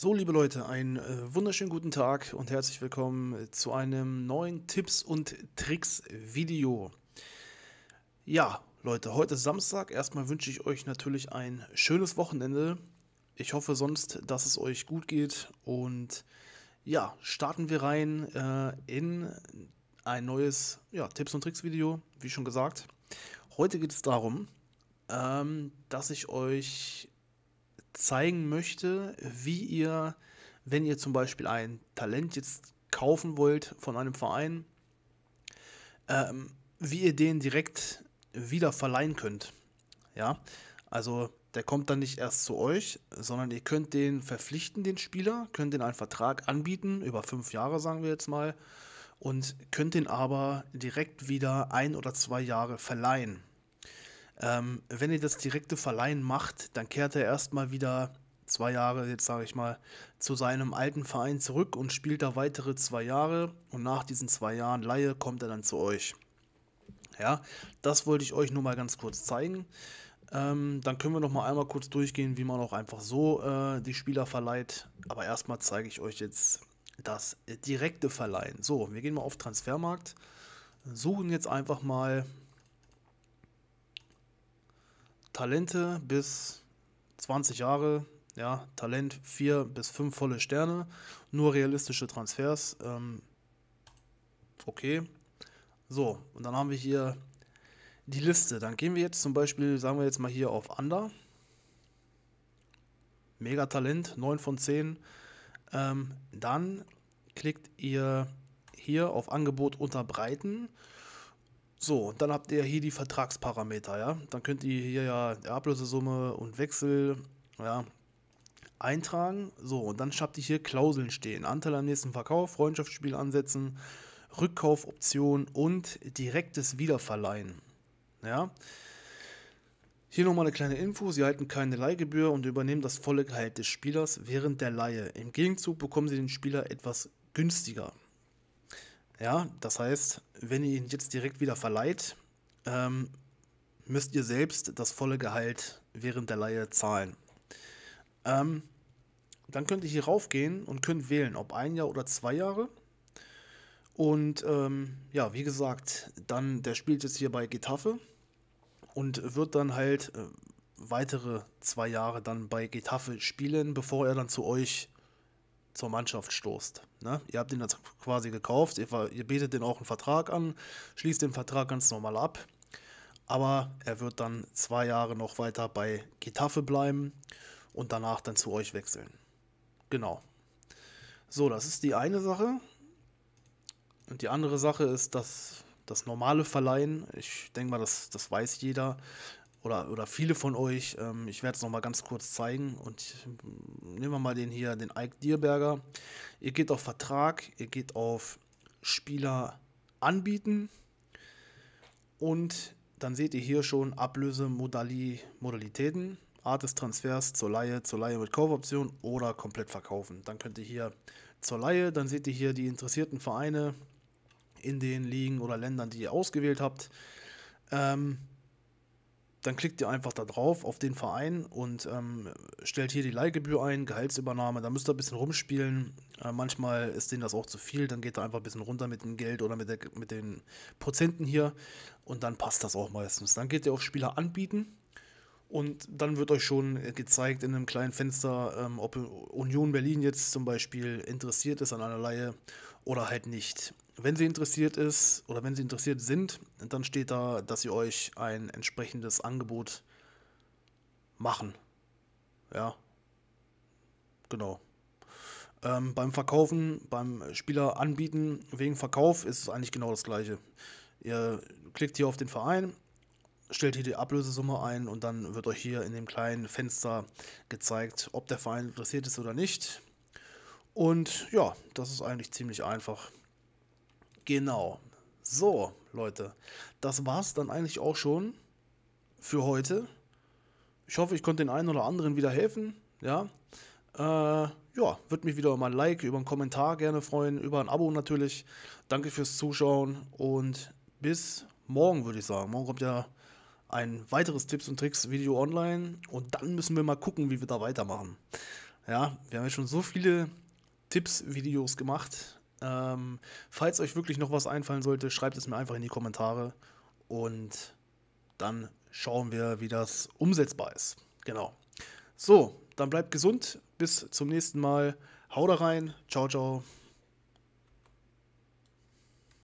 So, liebe Leute, einen äh, wunderschönen guten Tag und herzlich willkommen äh, zu einem neuen Tipps und Tricks Video. Ja, Leute, heute ist Samstag. Erstmal wünsche ich euch natürlich ein schönes Wochenende. Ich hoffe sonst, dass es euch gut geht. Und ja, starten wir rein äh, in ein neues ja, Tipps und Tricks Video, wie schon gesagt. Heute geht es darum, ähm, dass ich euch zeigen möchte, wie ihr, wenn ihr zum Beispiel ein Talent jetzt kaufen wollt von einem Verein, ähm, wie ihr den direkt wieder verleihen könnt. Ja, also der kommt dann nicht erst zu euch, sondern ihr könnt den verpflichten, den Spieler, könnt den einen Vertrag anbieten, über fünf Jahre sagen wir jetzt mal, und könnt den aber direkt wieder ein oder zwei Jahre verleihen. Ähm, wenn ihr das direkte Verleihen macht, dann kehrt er erstmal wieder zwei Jahre, jetzt sage ich mal, zu seinem alten Verein zurück und spielt da weitere zwei Jahre. Und nach diesen zwei Jahren Laie kommt er dann zu euch. Ja, das wollte ich euch nur mal ganz kurz zeigen. Ähm, dann können wir noch mal einmal kurz durchgehen, wie man auch einfach so äh, die Spieler verleiht. Aber erstmal zeige ich euch jetzt das äh, direkte Verleihen. So, wir gehen mal auf Transfermarkt, suchen jetzt einfach mal Talente bis 20 Jahre, ja, Talent 4 bis 5 volle Sterne, nur realistische Transfers. Ähm, okay. So, und dann haben wir hier die Liste. Dann gehen wir jetzt zum Beispiel, sagen wir jetzt mal hier auf Under. Mega Talent, 9 von 10. Ähm, dann klickt ihr hier auf Angebot unterbreiten so, dann habt ihr hier die Vertragsparameter, ja. Dann könnt ihr hier ja Ablösesumme und Wechsel, ja, eintragen. So, und dann habt ihr hier Klauseln stehen. Anteil am nächsten Verkauf, Freundschaftsspiel ansetzen, Rückkaufoption und direktes Wiederverleihen. Ja. Hier nochmal eine kleine Info. Sie halten keine Leihgebühr und übernehmen das volle Gehalt des Spielers während der Leihe. Im Gegenzug bekommen Sie den Spieler etwas günstiger. Ja, das heißt, wenn ihr ihn jetzt direkt wieder verleiht, ähm, müsst ihr selbst das volle Gehalt während der Leihe zahlen. Ähm, dann könnt ihr hier raufgehen und könnt wählen, ob ein Jahr oder zwei Jahre. Und ähm, ja, wie gesagt, dann der spielt jetzt hier bei Getafe und wird dann halt äh, weitere zwei Jahre dann bei Getafe spielen, bevor er dann zu euch zur Mannschaft stoßt. Ne? Ihr habt ihn jetzt quasi gekauft, ihr, ihr betet den auch einen Vertrag an, schließt den Vertrag ganz normal ab. Aber er wird dann zwei Jahre noch weiter bei Getafe bleiben und danach dann zu euch wechseln. Genau. So, das ist die eine Sache. Und die andere Sache ist, dass das normale Verleihen, ich denke mal, das, das weiß jeder, oder, oder viele von euch, ähm, ich werde es nochmal ganz kurz zeigen und mm, nehmen wir mal den hier, den Ike Dierberger. Ihr geht auf Vertrag, ihr geht auf Spieler anbieten und dann seht ihr hier schon Ablösemodalitäten, Art des Transfers zur Laie, zur Laie mit Kaufoption oder komplett verkaufen. Dann könnt ihr hier zur Laie, dann seht ihr hier die interessierten Vereine in den Ligen oder Ländern, die ihr ausgewählt habt. Ähm, dann klickt ihr einfach da drauf auf den Verein und ähm, stellt hier die Leihgebühr ein, Gehaltsübernahme. Da müsst ihr ein bisschen rumspielen. Äh, manchmal ist denen das auch zu viel. Dann geht ihr einfach ein bisschen runter mit dem Geld oder mit, der, mit den Prozenten hier. Und dann passt das auch meistens. Dann geht ihr auf Spieler anbieten. Und dann wird euch schon gezeigt in einem kleinen Fenster, ähm, ob Union Berlin jetzt zum Beispiel interessiert ist an einer Leihe oder halt nicht wenn sie interessiert ist oder wenn sie interessiert sind, dann steht da, dass sie euch ein entsprechendes Angebot machen. Ja. Genau. Ähm, beim Verkaufen, beim Spieler anbieten, wegen Verkauf ist es eigentlich genau das gleiche. Ihr klickt hier auf den Verein, stellt hier die Ablösesumme ein und dann wird euch hier in dem kleinen Fenster gezeigt, ob der Verein interessiert ist oder nicht. Und ja, das ist eigentlich ziemlich einfach. Genau. So, Leute, das war's dann eigentlich auch schon für heute. Ich hoffe, ich konnte den einen oder anderen wieder helfen. Ja, äh, ja, würde mich wieder mal ein Like, über einen Kommentar gerne freuen, über ein Abo natürlich. Danke fürs Zuschauen und bis morgen, würde ich sagen. Morgen kommt ja ein weiteres Tipps und Tricks Video online und dann müssen wir mal gucken, wie wir da weitermachen. Ja, wir haben ja schon so viele Tipps Videos gemacht. Ähm, falls euch wirklich noch was einfallen sollte, schreibt es mir einfach in die Kommentare und dann schauen wir, wie das umsetzbar ist. Genau. So, dann bleibt gesund. Bis zum nächsten Mal. Hau da rein. Ciao, ciao.